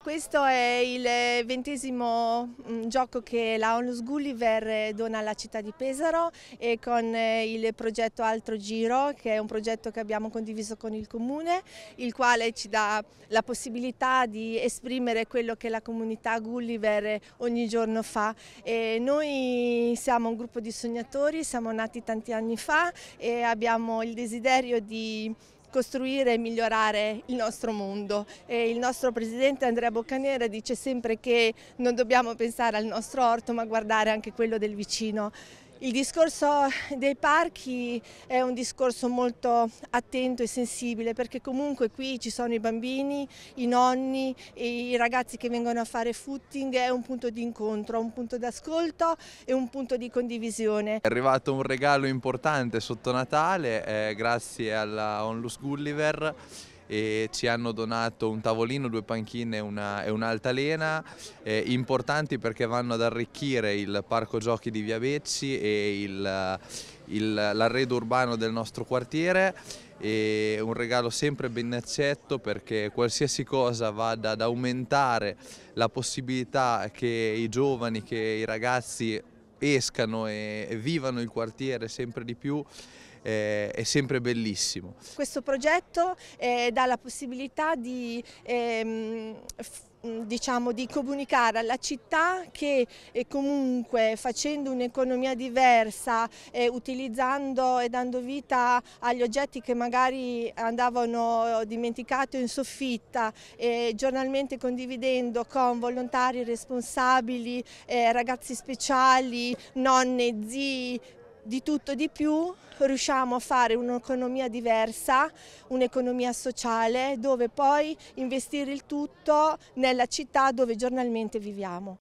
Questo è il eh, ventesimo mm, gioco che la Onlus Gulliver eh, dona alla città di Pesaro e eh, con il progetto Altro Giro che è un progetto che abbiamo condiviso con il comune il quale ci dà la possibilità di esprimere quello che la comunità Gulliver ogni giorno fa. E noi siamo un gruppo di sognatori, siamo nati tanti anni fa e abbiamo il desiderio di costruire e migliorare il nostro mondo. E il nostro presidente Andrea Boccanera dice sempre che non dobbiamo pensare al nostro orto ma guardare anche quello del vicino. Il discorso dei parchi è un discorso molto attento e sensibile perché comunque qui ci sono i bambini, i nonni, i ragazzi che vengono a fare footing, è un punto di incontro, un punto d'ascolto e un punto di condivisione. È arrivato un regalo importante sotto Natale eh, grazie alla Onlus Gulliver e ci hanno donato un tavolino, due panchine una, e un'altalena eh, importanti perché vanno ad arricchire il parco giochi di Via Becci e il, il, l'arredo urbano del nostro quartiere e un regalo sempre ben accetto perché qualsiasi cosa vada ad aumentare la possibilità che i giovani, che i ragazzi escano e, vivano il quartiere sempre di più eh, è sempre bellissimo. Questo progetto eh, dà la possibilità di ehm, diciamo, di comunicare alla città che eh, comunque facendo un'economia diversa, eh, utilizzando e dando vita agli oggetti che magari andavano eh, dimenticati in soffitta, giornalmente condividendo con volontari, responsabili, ragazzi speciali, nonne, zii, di tutto di più, riusciamo a fare un'economia diversa, un'economia sociale, dove poi investire il tutto nella città dove giornalmente viviamo.